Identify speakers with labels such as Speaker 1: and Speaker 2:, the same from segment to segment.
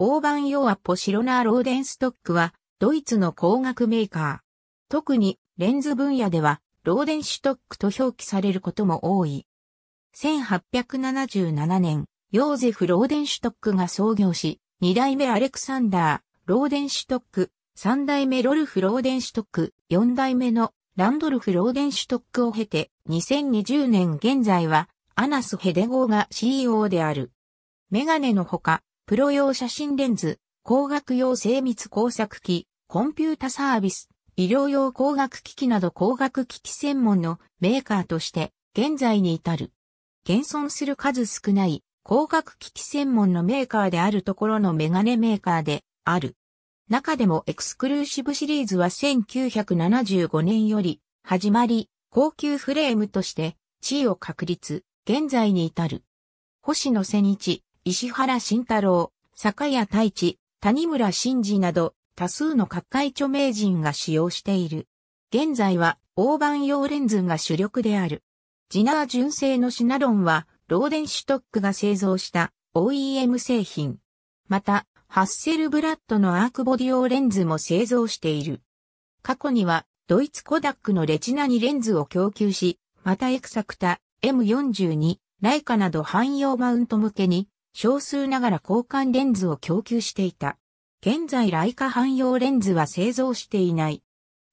Speaker 1: オーバン・ヨアポ・シロナー・ローデンストックは、ドイツの工学メーカー。特に、レンズ分野では、ローデンシュトックと表記されることも多い。1877年、ヨーゼフ・ローデンシュトックが創業し、2代目アレクサンダー、ローデンシュトック、3代目ロルフ・ローデンシュトック、4代目のランドルフ・ローデンシュトックを経て、2020年現在は、アナス・ヘデゴーが CEO である。メガネのほか、プロ用写真レンズ、工学用精密工作機、コンピュータサービス、医療用工学機器など工学機器専門のメーカーとして現在に至る。現存する数少ない工学機器専門のメーカーであるところのメガネメーカーである。中でもエクスクルーシブシリーズは1975年より始まり、高級フレームとして地位を確立、現在に至る。星野千一、石原慎太郎、坂谷太一、谷村新司など多数の各界著名人が使用している。現在は大判用レンズが主力である。ジナー純正のシナロンはローデンシュトックが製造した OEM 製品。また、ハッセルブラッドのアークボディ用レンズも製造している。過去にはドイツコダックのレチナにレンズを供給し、またエクサクタ、M42、ライカなど汎用マウント向けに少数ながら交換レンズを供給していた。現在ライカ汎用レンズは製造していない。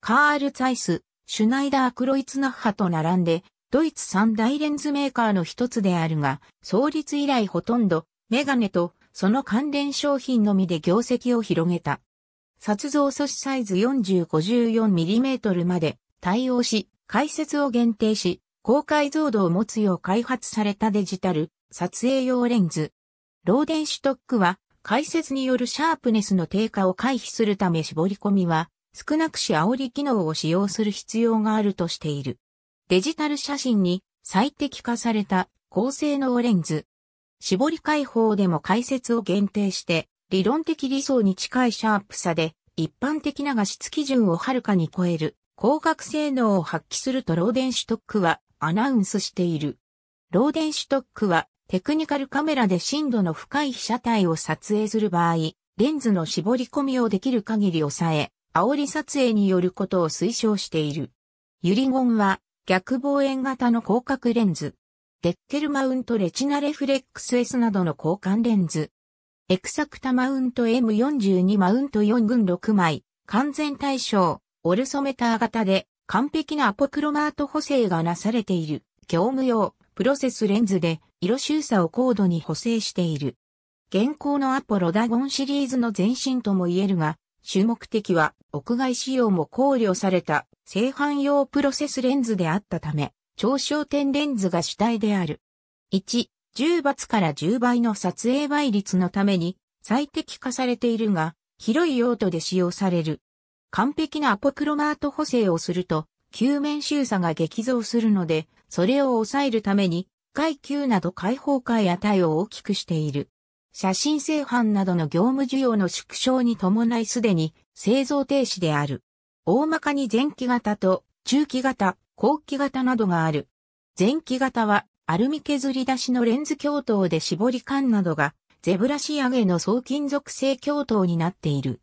Speaker 1: カール・ツァイス、シュナイダー・クロイツナッハと並んで、ドイツ三大レンズメーカーの一つであるが、創立以来ほとんど、メガネとその関連商品のみで業績を広げた。撮像素子サイズ 40-54mm まで対応し、解説を限定し、高解像度を持つよう開発されたデジタル、撮影用レンズ。ローデンシュトックは、解説によるシャープネスの低下を回避するため絞り込みは、少なくし煽り機能を使用する必要があるとしている。デジタル写真に最適化された高性能レンズ。絞り解放でも解説を限定して、理論的理想に近いシャープさで、一般的な画質基準をはるかに超える、光学性能を発揮するとローデンシュトックはアナウンスしている。ローデンシュトックはテクニカルカメラで深度の深い被写体を撮影する場合、レンズの絞り込みをできる限り抑え、煽り撮影によることを推奨している。ユリゴンは逆望遠型の広角レンズ、デッケルマウントレチナレフレックス S などの交換レンズ、エクサクタマウント M42 マウント4群6枚、完全対象、オルソメター型で完璧なアポクロマート補正がなされている、業務用、プロセスレンズで色周差を高度に補正している。現行のアポロダゴンシリーズの前身とも言えるが、主目的は屋外仕様も考慮された製版用プロセスレンズであったため、超焦点レンズが主体である。1、10罰から10倍の撮影倍率のために最適化されているが、広い用途で使用される。完璧なアポクロマート補正をすると、球面周差が激増するので、それを抑えるために、階級など開放会値を大きくしている。写真製版などの業務需要の縮小に伴いすでに製造停止である。大まかに前期型と中期型、後期型などがある。前期型はアルミ削り出しのレンズ鏡頭で絞り管などがゼブラ仕上げの総金属製鏡頭になっている。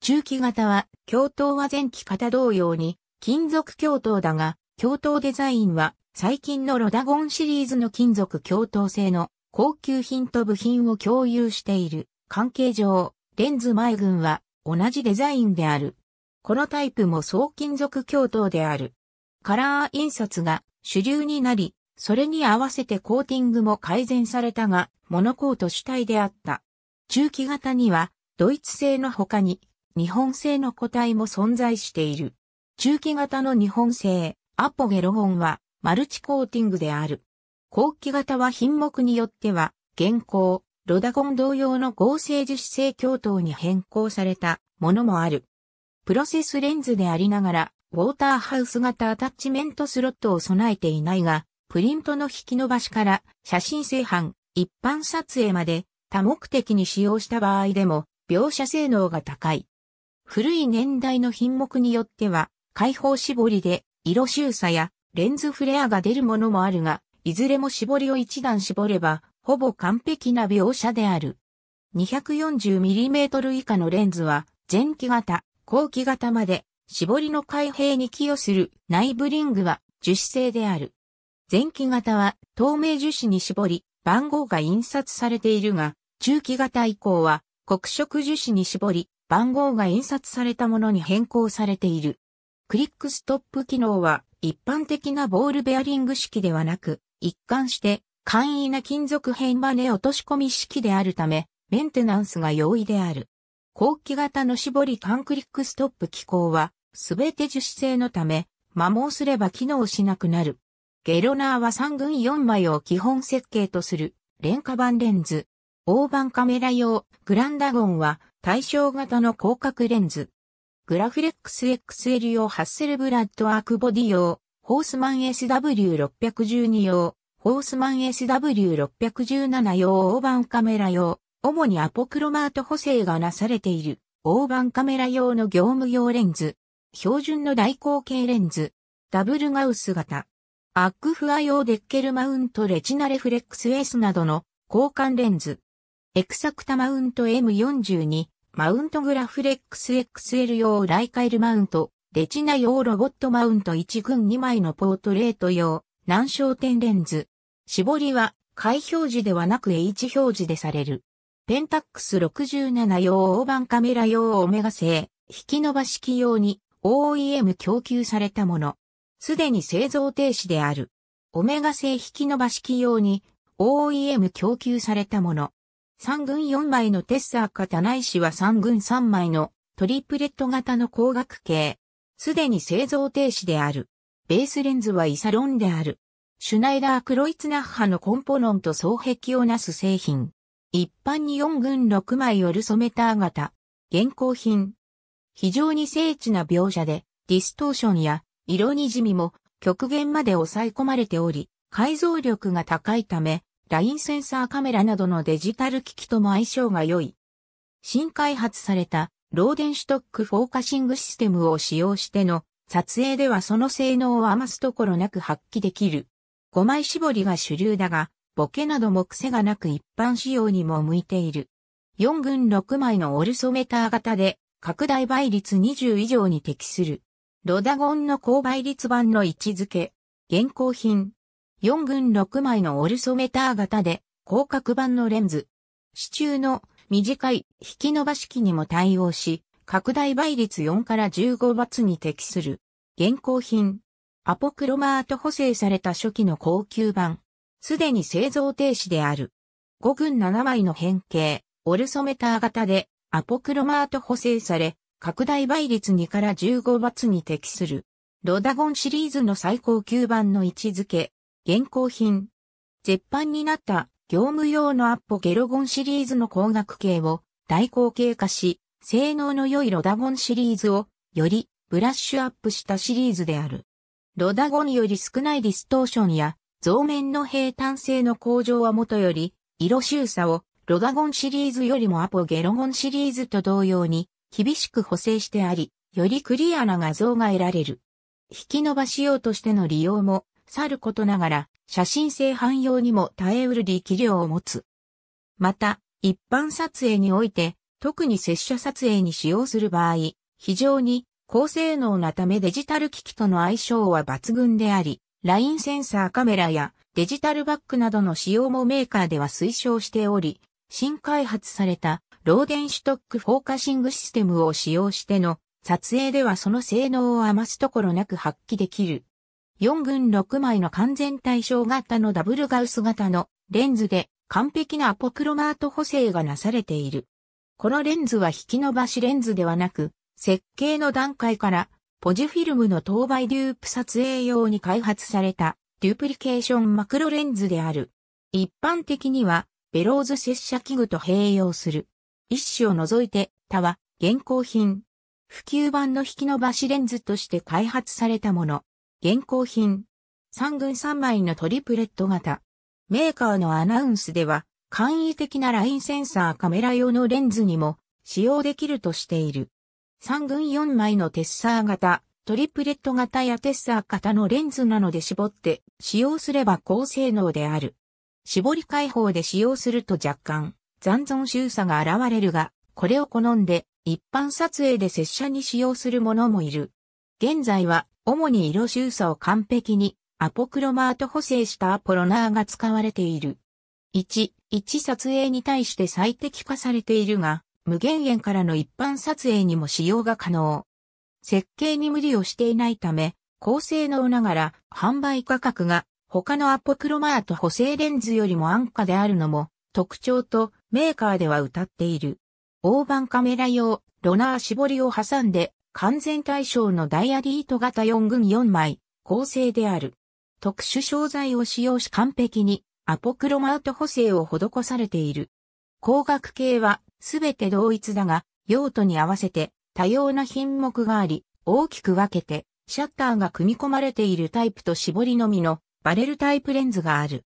Speaker 1: 中期型は鏡頭は前期型同様に金属鏡頭だが、鏡頭デザインは最近のロダゴンシリーズの金属共闘性の高級品と部品を共有している関係上、レンズ前群は同じデザインである。このタイプも総金属共闘である。カラー印刷が主流になり、それに合わせてコーティングも改善されたが、モノコート主体であった。中期型には、ドイツ製の他に、日本製の個体も存在している。中期型の日本製、アポゲロゴンは、マルチコーティングである。後期型は品目によっては、現行、ロダゴン同様の合成樹脂製鏡頭に変更されたものもある。プロセスレンズでありながら、ウォーターハウス型アタッチメントスロットを備えていないが、プリントの引き伸ばしから写真製版、一般撮影まで多目的に使用した場合でも描写性能が高い。古い年代の品目によっては、開放絞りで色収差やレンズフレアが出るものもあるが、いずれも絞りを一段絞れば、ほぼ完璧な描写である。240mm 以下のレンズは、前期型、後期型まで、絞りの開閉に寄与する内部リングは樹脂製である。前期型は透明樹脂に絞り、番号が印刷されているが、中期型以降は黒色樹脂に絞り、番号が印刷されたものに変更されている。クリックストップ機能は一般的なボールベアリング式ではなく、一貫して簡易な金属片バネ落とし込み式であるため、メンテナンスが容易である。後期型の絞りタンクリックストップ機構は、すべて樹脂製のため、摩耗すれば機能しなくなる。ゲロナーは3群4枚を基本設計とする、廉価版レンズ。大判カメラ用、グランダゴンは対象型の広角レンズ。グラフレックス XL 用ハッセルブラッドアークボディ用、ホースマン SW612 用、ホースマン SW617 用大ンカメラ用、主にアポクロマート補正がなされている、大ンカメラ用の業務用レンズ、標準の大口径レンズ、ダブルガウス型、アックフア用デッケルマウントレチナレフレックス S などの交換レンズ、エクサクタマウント M42、マウントグラフレックス XL 用ライカイルマウント、レチナ用ロボットマウント1群2枚のポートレート用、難焦点レンズ。絞りは、開表示ではなく H 表示でされる。ペンタックス67用大判カメラ用オメガ製、引き伸ばし機用に OEM 供給されたもの。すでに製造停止である。オメガ製引き伸ばし機用に OEM 供給されたもの。三軍四枚のテッサー型内いは三軍三枚のトリプレット型の光学系。すでに製造停止である。ベースレンズはイサロンである。シュナイダー・クロイツナッハのコンポロンと双壁をなす製品。一般に四軍六枚オルソメター型。現行品。非常に精緻な描写で、ディストーションや色にじみも極限まで抑え込まれており、解像力が高いため、ラインセンサーカメラなどのデジタル機器とも相性が良い。新開発されたローデンシュトックフォーカシングシステムを使用しての撮影ではその性能を余すところなく発揮できる。5枚絞りが主流だが、ボケなども癖がなく一般仕様にも向いている。4群6枚のオルソメーター型で、拡大倍率20以上に適する。ロダゴンの高倍率版の位置づけ。現行品、4軍6枚のオルソメーター型で広角板のレンズ。支柱の短い引き伸ばし機にも対応し、拡大倍率4から15ツに適する。現行品。アポクロマート補正された初期の高級版。すでに製造停止である。5軍7枚の変形、オルソメター型で、アポクロマート補正され、拡大倍率2から15ツに適する。ロダゴンシリーズの最高級版の位置づけ、現行品。絶版になった業務用のアッポゲロゴンシリーズの光学系を大口径化し、性能の良いロダゴンシリーズをよりブラッシュアップしたシリーズである。ロダゴンより少ないディストーションや像面の平坦性の向上はもとより、色周差をロダゴンシリーズよりもアポゲロゴンシリーズと同様に厳しく補正してあり、よりクリアな画像が得られる。引き伸ばし用としての利用もさることながら、写真性汎用にも耐えうる力量を持つ。また、一般撮影において、特に接写撮影に使用する場合、非常に高性能なためデジタル機器との相性は抜群であり、ラインセンサーカメラやデジタルバッグなどの使用もメーカーでは推奨しており、新開発されたローデンシュトックフォーカシングシステムを使用しての撮影ではその性能を余すところなく発揮できる4群6枚の完全対象型のダブルガウス型のレンズで完璧なアポクロマート補正がなされている。このレンズは引き伸ばしレンズではなく、設計の段階からポジフィルムの等倍デュープ撮影用に開発されたデュプリケーションマクロレンズである。一般的にはベローズ接写器具と併用する。一種を除いて他は現行品。普及版の引き伸ばしレンズとして開発されたもの。現行品。三軍三枚のトリプレット型。メーカーのアナウンスでは、簡易的なラインセンサーカメラ用のレンズにも使用できるとしている。三軍四枚のテッサー型、トリプレット型やテッサー型のレンズなので絞って使用すれば高性能である。絞り開放で使用すると若干残存収差が現れるが、これを好んで一般撮影で拙者に使用するものもいる。現在は主に色収差を完璧にアポクロマート補正したアポロナーが使われている。1、1撮影に対して最適化されているが、無限遠からの一般撮影にも使用が可能。設計に無理をしていないため、高性能ながら販売価格が他のアポクロマート補正レンズよりも安価であるのも特徴とメーカーでは謳っている。大判カメラ用ロナー絞りを挟んで完全対象のダイアリート型4群4枚、構成である。特殊商材を使用し完璧にアポクロマート補正を施されている。光学系はすべて同一だが、用途に合わせて多様な品目があり、大きく分けてシャッターが組み込まれているタイプと絞りのみのバレルタイプレンズがある。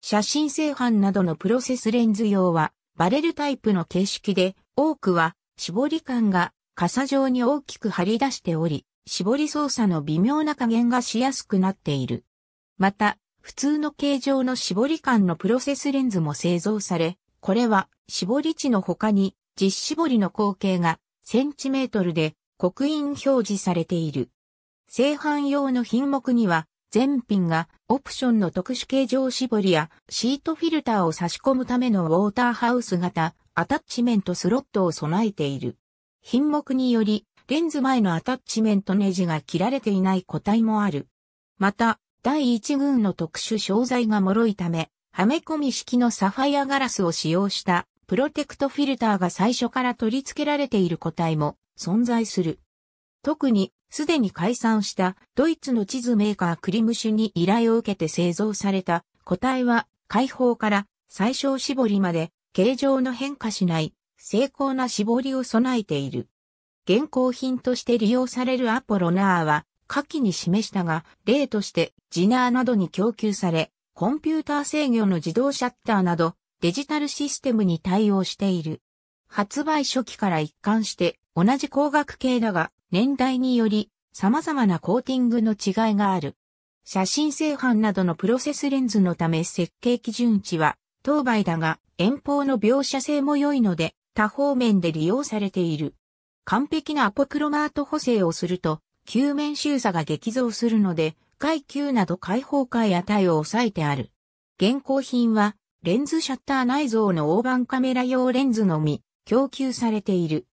Speaker 1: 写真製版などのプロセスレンズ用はバレルタイプの形式で多くは絞り感が傘状に大きく張り出しており、絞り操作の微妙な加減がしやすくなっている。また、普通の形状の絞り感のプロセスレンズも製造され、これは絞り値の他に実絞りの口径がセンチメートルで刻印表示されている。製版用の品目には全品がオプションの特殊形状絞りやシートフィルターを差し込むためのウォーターハウス型アタッチメントスロットを備えている。品目により、レンズ前のアタッチメントネジが切られていない個体もある。また、第一群の特殊商材が脆いため、はめ込み式のサファイアガラスを使用したプロテクトフィルターが最初から取り付けられている個体も存在する。特に、すでに解散したドイツの地図メーカークリムシュに依頼を受けて製造された個体は解放から最小絞りまで形状の変化しない精巧な絞りを備えている。現行品として利用されるアポロナーは、下記に示したが、例としてジナーなどに供給され、コンピューター制御の自動シャッターなど、デジタルシステムに対応している。発売初期から一貫して同じ光学系だが、年代により様々なコーティングの違いがある。写真製版などのプロセスレンズのため設計基準値は当倍だが、遠方の描写性も良いので、多方面で利用されている。完璧なアポクロマート補正をすると、球面周差が激増するので、階級など開放回値を抑えてある。現行品は、レンズシャッター内蔵の大判カメラ用レンズのみ、供給されている。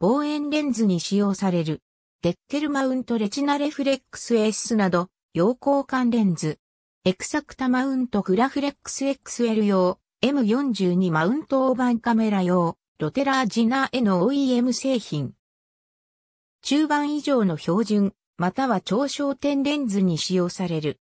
Speaker 1: 望遠レンズに使用される。デッケルマウントレチナレフレックス S など、陽光感レンズ。エクサクタマウントグラフレックス XL 用、M42 マウント大ンカメラ用。ロテラージナーへの OEM 製品。中盤以上の標準、または超焦点レンズに使用される。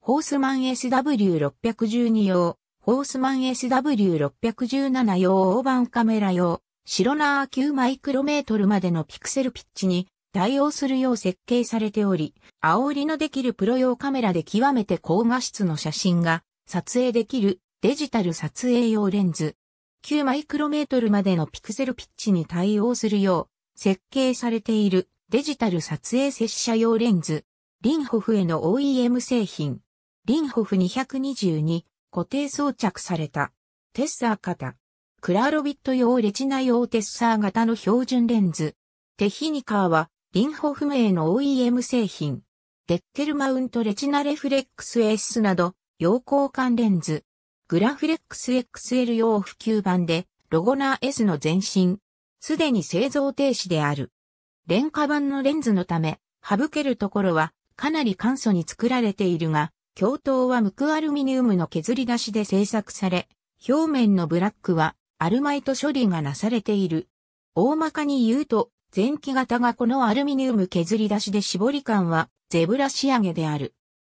Speaker 1: ホースマン SW612 用、ホースマン SW617 用大ンカメラ用、シロナー9マイクロメートルまでのピクセルピッチに対応するよう設計されており、煽りのできるプロ用カメラで極めて高画質の写真が撮影できるデジタル撮影用レンズ。9マイクロメートルまでのピクセルピッチに対応するよう設計されているデジタル撮影接写用レンズ。リンホフへの OEM 製品。リンホフ222固定装着された。テッサー型。クラーロビット用レチナ用テッサー型の標準レンズ。テヒニカーはリンホフ名の OEM 製品。デッケルマウントレチナレフレックス S など、陽光感レンズ。グラフレックス XL 用普及版で、ロゴナー S の前身。すでに製造停止である。廉価版のレンズのため、省けるところは、かなり簡素に作られているが、鏡頭は無垢アルミニウムの削り出しで製作され、表面のブラックはアルマイト処理がなされている。大まかに言うと、前期型がこのアルミニウム削り出しで絞り感はゼブラ仕上げである。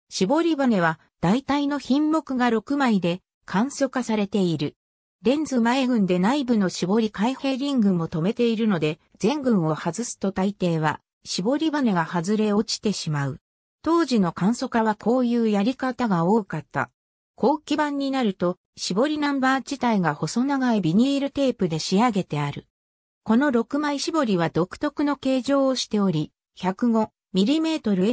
Speaker 1: 絞りバネは大体の品目が6枚で、簡素化されている。レンズ前群で内部の絞り開閉リングも止めているので、前群を外すと大抵は、絞り羽が外れ落ちてしまう。当時の簡素化はこういうやり方が多かった。後期版になると、絞りナンバー自体が細長いビニールテープで仕上げてある。この6枚絞りは独特の形状をしており、105mm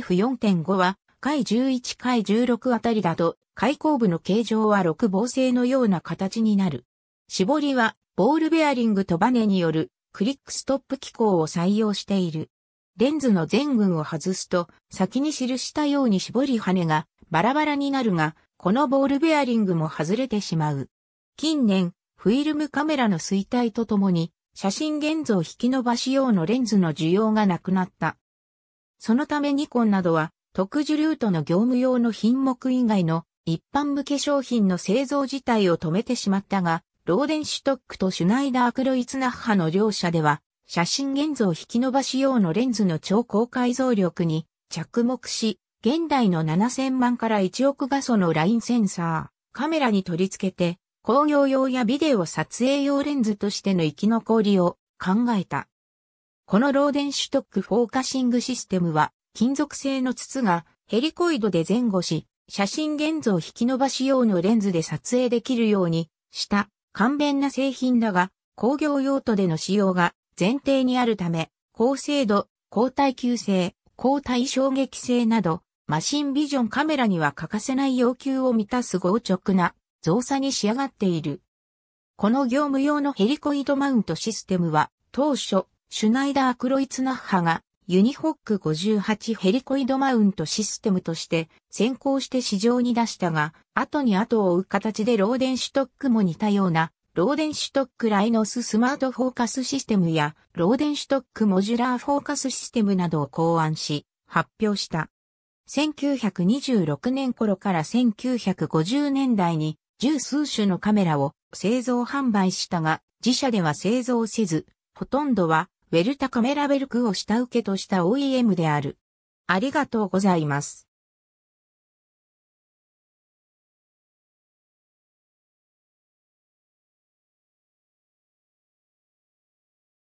Speaker 1: F4.5 は回11回16あたりだと、開口部の形状は6房星のような形になる。絞りは、ボールベアリングとバネによるクリックストップ機構を採用している。レンズの前群を外すと、先に記したように絞り羽がバラバラになるが、このボールベアリングも外れてしまう。近年、フィルムカメラの衰退とともに、写真現像引き伸ばし用のレンズの需要がなくなった。そのためニコンなどは、特需ルートの業務用の品目以外の一般向け商品の製造自体を止めてしまったが、ローデンシュトックとシュナイダー・クロイツナッハの両社では、写真現像引き伸ばし用のレンズの超高解像力に着目し、現代の7000万から1億画素のラインセンサー、カメラに取り付けて、工業用やビデオ撮影用レンズとしての生き残りを考えた。このローデンシュトックフォーカシングシステムは、金属製の筒がヘリコイドで前後し、写真現像引き伸ばし用のレンズで撮影できるようにした簡便な製品だが、工業用途での使用が前提にあるため、高精度、高耐久性、高耐衝撃性など、マシンビジョンカメラには欠かせない要求を満たす強直な造作に仕上がっている。この業務用のヘリコイドマウントシステムは、当初、シュナイダー・クロイツナッハがユニホック58ヘリコイドマウントシステムとして先行して市場に出したが、後に後を追う形でローデンシュトックも似たような、ローデンシュトックライノススマートフォーカスシステムや、ローデンシュトックモジュラーフォーカスシステムなどを考案し、発表した。1926年頃から1950年代に十数種のカメラを製造販売したが、自社では製造せず、ほとんどはウェルタカメラベルクを下請けとした OEM である。ありがとうございます。